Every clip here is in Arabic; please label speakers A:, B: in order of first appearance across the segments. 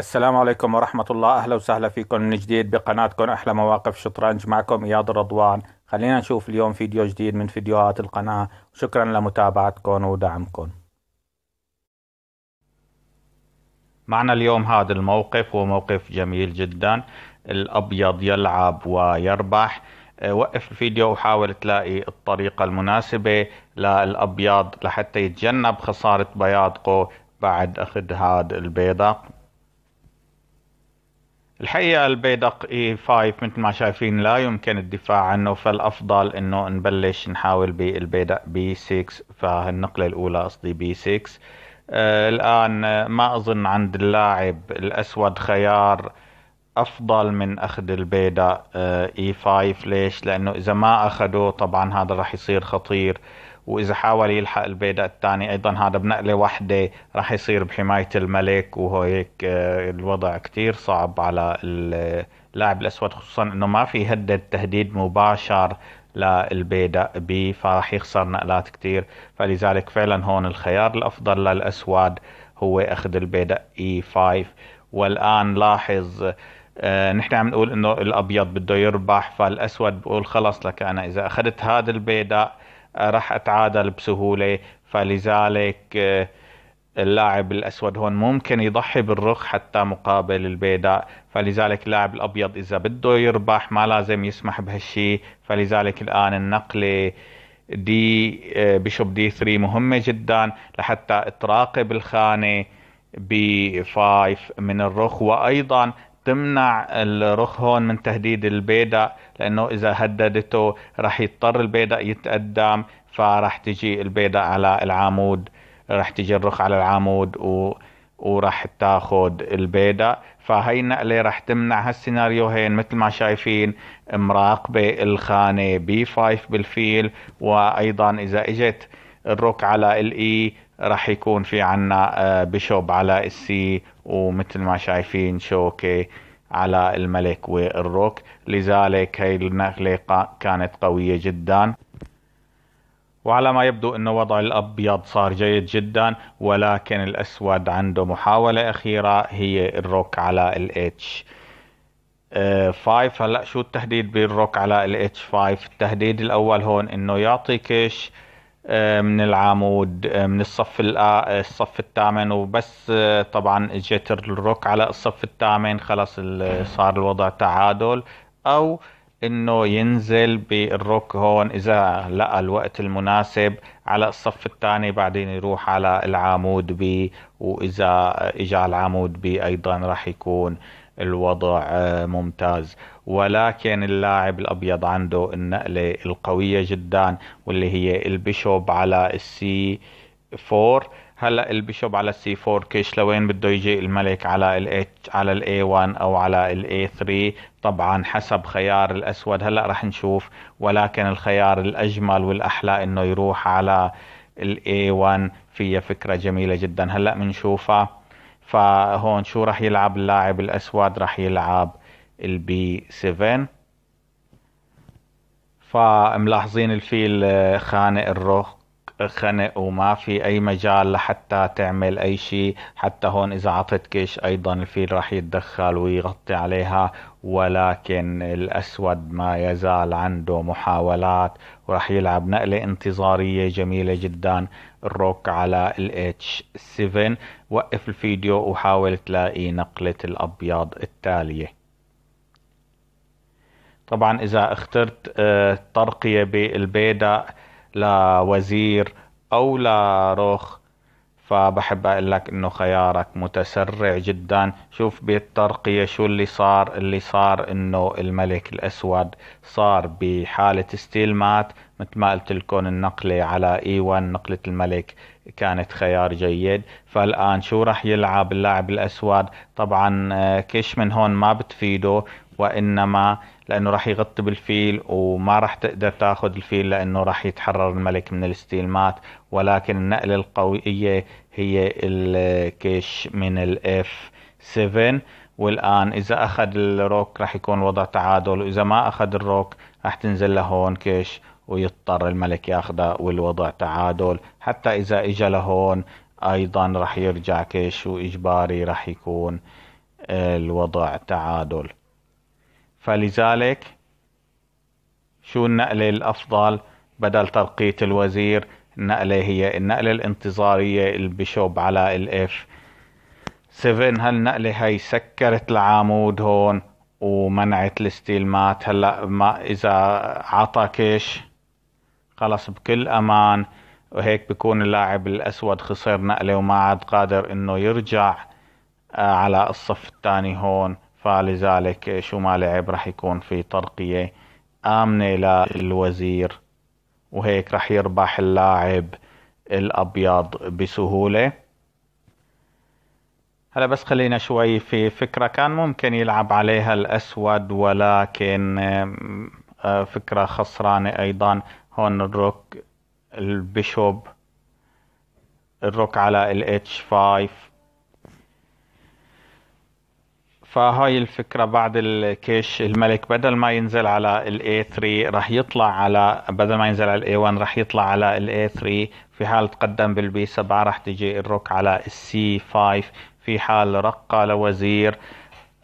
A: السلام عليكم ورحمة الله أهلا وسهلا فيكم من جديد بقناتكم أحلى مواقف شطرنج معكم إياد رضوان خلينا نشوف اليوم فيديو جديد من فيديوهات القناة شكرا لمتابعتكم ودعمكم معنا اليوم هذا الموقف هو موقف جميل جدا الأبيض يلعب ويربح وقف الفيديو وحاول تلاقي الطريقة المناسبة للأبيض لحتى يتجنب خسارة بياضكو بعد أخذ هاد البيضة الحقيقة البيدق اي e 5 مثل ما شايفين لا يمكن الدفاع عنه فالافضل انه نبلش نحاول بالبيدق بي 6 فالنقلة الاولى قصدي بي 6 آه الان ما اظن عند اللاعب الاسود خيار افضل من اخذ البيدق اي آه، 5 e ليش لانه اذا ما اخذوه طبعا هذا راح يصير خطير واذا حاول يلحق البيدا الثاني ايضا هذا بنقله واحده راح يصير بحمايه الملك وهيك آه، الوضع كتير صعب على اللاعب الاسود خصوصا انه ما في هدد تهديد مباشر للبيدا بي فراح يخسر نقلات كتير فلذلك فعلا هون الخيار الافضل للاسود هو اخذ البيدا اي e 5 والان لاحظ آه نحن عم نقول انه الابيض بده يربح فالاسود بقول خلص لك انا اذا اخذت هذا البيدق راح اتعادل بسهوله فلذلك آه، اللاعب الاسود هون ممكن يضحي بالرخ حتى مقابل البيداء فلذلك اللاعب الابيض اذا بده يربح ما لازم يسمح بهالشيء فلذلك الان النقله دي بيشوب دي 3 مهمه جدا لحتى تراقب الخانه ب 5 من الرخ وايضا تمنع هون من تهديد البيدق لأنه إذا هددته رح يضطر البيدق يتقدم فرح تجي البيدق على العمود رح تجي الرخ على العمود و وراح تاخد البيضة فهي النقلة راح تمنع هالسيناريوهين مثل ما شايفين مراقبة الخانة بي 5 بالفيل وأيضا إذا إجت الرك على الإي e راح يكون في عنا آه، بيشوب على السي ومثل ما شايفين شوكي على الملك والروك لذلك هاي النقلة كانت قوية جدا وعلى ما يبدو أن وضع الأبيض صار جيد جدا ولكن الأسود عنده محاولة أخيرة هي الروك على الاتش آه، 5 هلا شو التهديد بالروك على الاتش 5 التهديد الأول هون أنه يعطي كش آه، من العمود آه، من الصف آه، الصف الثامن وبس طبعا اجت الروك على الصف الثامن خلص صار الوضع تعادل او انه ينزل بالروك هون اذا لقى الوقت المناسب على الصف الثاني بعدين يروح على العمود بي واذا اجى العمود بي ايضا راح يكون الوضع آه، ممتاز ولكن اللاعب الابيض عنده النقله القويه جدا واللي هي البيشوب على السي 4 هلا البيشوب على السي 4 كش لوين بده يجي الملك على الاتش على الاي 1 او على الاي 3 طبعا حسب خيار الاسود هلا رح نشوف ولكن الخيار الاجمل والاحلى انه يروح على الاي 1 فيها فكره جميله جدا هلا بنشوفها فهون شو راح يلعب اللاعب الاسود راح يلعب البي 7 فملاحظين الفيل خانق الرخ خنق وما في اي مجال لحتى تعمل اي شيء حتى هون اذا عطت كيش ايضا الفيل راح يتدخل ويغطي عليها ولكن الاسود ما يزال عنده محاولات وراح يلعب نقلة انتظارية جميلة جدا الروك على الاتش 7 وقف الفيديو وحاول تلاقي نقلة الابيض التالية طبعا اذا اخترت آه، ترقية بالبيدا لوزير أو لرخ فبحب اقول لك انه خيارك متسرع جدا شوف بالترقية شو اللي صار اللي صار انه الملك الاسود صار بحالة استيلمات مثل ما قلت لكم النقلة على اي نقلة الملك كانت خيار جيد فالان شو راح يلعب اللاعب الاسود طبعا آه، كش من هون ما بتفيده وانما لانه راح يغطي بالفيل وما راح تقدر تاخذ الفيل لانه راح يتحرر الملك من الاستيلمات ولكن النقله القويه هي الكيش من الاف 7 والان اذا اخذ الروك راح يكون وضع تعادل واذا ما اخذ الروك راح تنزل لهون كيش ويضطر الملك ياخذها والوضع تعادل حتى اذا اجى لهون ايضا راح يرجع كيش واجباري راح يكون الوضع تعادل فلذلك شو النقلة الأفضل بدل ترقية الوزير النقلة هي النقلة الانتظارية البشوب على الاف 7 هالنقلة هي سكرت العمود هون ومنعت مات هلا ما اذا عطى كش خلص بكل امان وهيك بكون اللاعب الاسود خسر نقله وما عاد قادر انه يرجع آه، على الصف الثاني هون فلذلك ما لعب راح يكون في ترقية آمنة للوزير وهيك راح يربح اللاعب الأبيض بسهولة هلا بس خلينا شوي في فكرة كان ممكن يلعب عليها الأسود ولكن آه، فكرة خسرانة أيضا هون الروك البيشوب الروك على الاتش 5 فهاي الفكرة بعد الكيش الملك بدل ما ينزل على ال A3 راح يطلع على بدل ما ينزل على ال A1 راح يطلع على ال A3 في حال تقدم بال b 7 راح تجي الروك على c 5 في حال رقى لوزير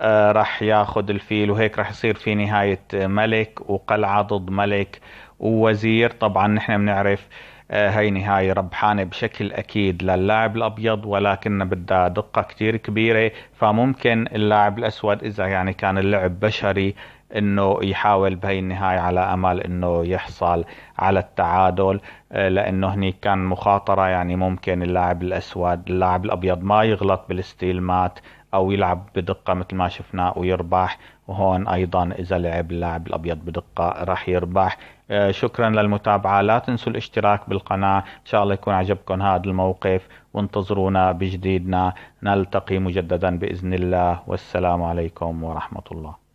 A: آه، راح ياخذ الفيل وهيك راح يصير في نهاية ملك وقلعة ضد ملك ووزير طبعا نحن بنعرف آه، هاي نهاية ربحانة بشكل أكيد للاعب الأبيض ولكن بدها دقة كتير كبيرة فممكن اللاعب الأسود إذا يعني كان اللعب بشري انه يحاول بهي النهاية على امل انه يحصل على التعادل آه، لانه هني كان مخاطرة يعني ممكن اللاعب الاسود اللاعب الابيض ما يغلط بالستيل مات او يلعب بدقة مثل ما شفنا ويربح وهون ايضا اذا لعب اللاعب الابيض بدقة راح يربح آه، شكرا للمتابعة لا تنسوا الاشتراك بالقناة ان شاء الله يكون عجبكم هذا الموقف وانتظرونا بجديدنا نلتقي مجددا باذن الله والسلام عليكم ورحمة الله